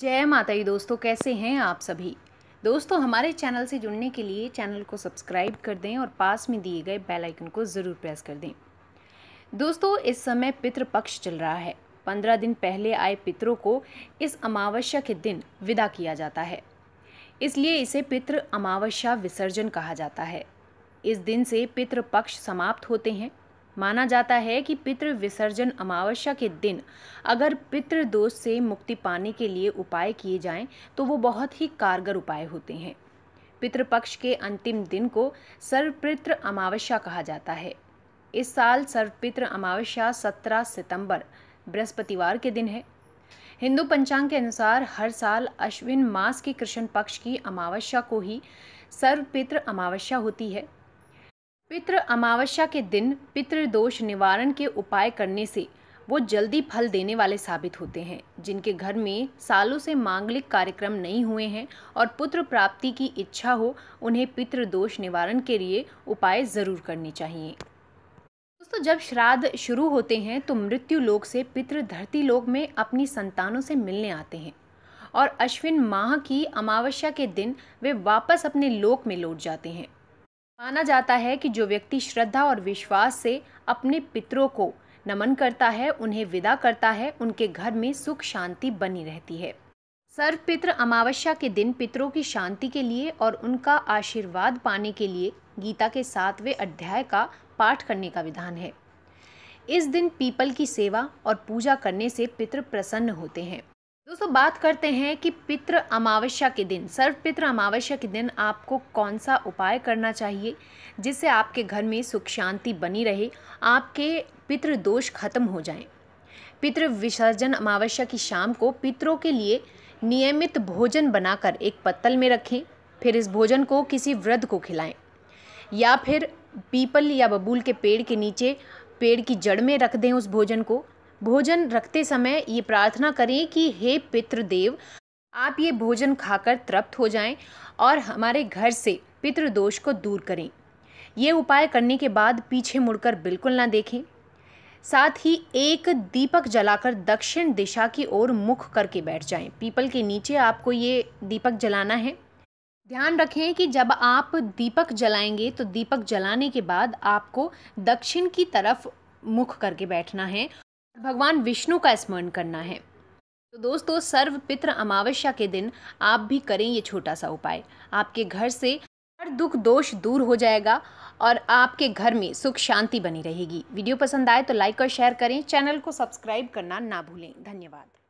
जय माता दी दोस्तों कैसे हैं आप सभी दोस्तों हमारे चैनल से जुड़ने के लिए चैनल को सब्सक्राइब कर दें और पास में दिए गए बेल आइकन को ज़रूर प्रेस कर दें दोस्तों इस समय पितृपक्ष पक्ष चल रहा है पंद्रह दिन पहले आए पितरों को इस अमावस्या के दिन विदा किया जाता है इसलिए इसे पितृ अमावस्या विसर्जन कहा जाता है इस दिन से पितृपक्ष समाप्त होते हैं माना जाता है कि पितृ विसर्जन अमावस्या के दिन अगर पितृ दोष से मुक्ति पाने के लिए उपाय किए जाएं तो वो बहुत ही कारगर उपाय होते हैं पितृपक्ष के अंतिम दिन को सर्वपित्र अमावस्या कहा जाता है इस साल सर्वपितृ अमावस्या 17 सितंबर बृहस्पतिवार के दिन है हिंदू पंचांग के अनुसार हर साल अश्विन मास के कृष्ण पक्ष की अमावस्या को ही सर्वपित्र अमावस्या होती है पितृ अमावस्या के दिन पितृदोष निवारण के उपाय करने से वो जल्दी फल देने वाले साबित होते हैं जिनके घर में सालों से मांगलिक कार्यक्रम नहीं हुए हैं और पुत्र प्राप्ति की इच्छा हो उन्हें पितृदोष निवारण के लिए उपाय ज़रूर करने चाहिए दोस्तों जब श्राद्ध शुरू होते हैं तो मृत्यु लोक से पितृ धरती लोक में अपनी संतानों से मिलने आते हैं और अश्विन माह की अमावस्या के दिन वे वापस अपने लोक में लौट जाते हैं माना जाता है कि जो व्यक्ति श्रद्धा और विश्वास से अपने पितरों को नमन करता है उन्हें विदा करता है उनके घर में सुख शांति बनी रहती है सर्व पित्र अमावस्या के दिन पितरों की शांति के लिए और उनका आशीर्वाद पाने के लिए गीता के सातवें अध्याय का पाठ करने का विधान है इस दिन पीपल की सेवा और पूजा करने से पितृ प्रसन्न होते हैं दोस्तों बात करते हैं कि पितृ अमावस्या के दिन सर्व पितृ अमावस्या के दिन आपको कौन सा उपाय करना चाहिए जिससे आपके घर में सुख शांति बनी रहे आपके पितृ दोष खत्म हो जाएं। पितृ विसर्जन अमावस्या की शाम को पितरों के लिए नियमित भोजन बनाकर एक पत्तल में रखें फिर इस भोजन को किसी वृद्ध को खिलाएं या फिर पीपल या बबूल के पेड़ के नीचे पेड़ की जड़ में रख दें उस भोजन को भोजन रखते समय ये प्रार्थना करें कि हे पितृदेव आप ये भोजन खाकर तृप्त हो जाएं और हमारे घर से पितृदोष को दूर करें ये उपाय करने के बाद पीछे मुड़कर बिल्कुल ना देखें साथ ही एक दीपक जलाकर दक्षिण दिशा की ओर मुख करके बैठ जाएं। पीपल के नीचे आपको ये दीपक जलाना है ध्यान रखें कि जब आप दीपक जलाएंगे तो दीपक जलाने के बाद आपको दक्षिण की तरफ मुख करके बैठना है भगवान विष्णु का स्मरण करना है तो दोस्तों सर्व पित्र अमावस्या के दिन आप भी करें ये छोटा सा उपाय आपके घर से हर दुख दोष दूर हो जाएगा और आपके घर में सुख शांति बनी रहेगी वीडियो पसंद आए तो लाइक और शेयर करें चैनल को सब्सक्राइब करना ना भूलें धन्यवाद